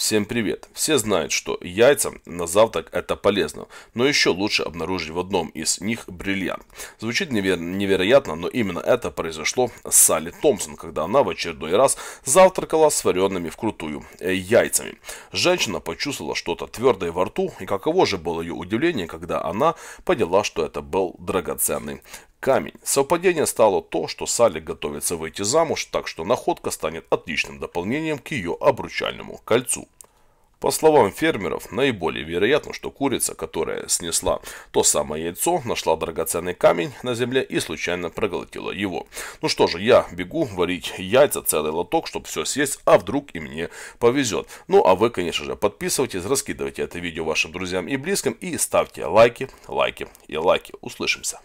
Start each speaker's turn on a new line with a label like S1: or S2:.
S1: Всем привет! Все знают, что яйца на завтрак это полезно, но еще лучше обнаружить в одном из них бриллиант. Звучит неверо невероятно, но именно это произошло с Салли Томпсон, когда она в очередной раз завтракала с вареными вкрутую э, яйцами. Женщина почувствовала что-то твердое во рту, и каково же было ее удивление, когда она поняла, что это был драгоценный камень. Совпадение стало то, что Салли готовится выйти замуж, так что находка станет отличным дополнением к ее обручальному кольцу. По словам фермеров, наиболее вероятно, что курица, которая снесла то самое яйцо, нашла драгоценный камень на земле и случайно проглотила его. Ну что же, я бегу варить яйца целый лоток, чтобы все съесть, а вдруг и мне повезет. Ну а вы, конечно же, подписывайтесь, раскидывайте это видео вашим друзьям и близким и ставьте лайки, лайки и лайки. Услышимся.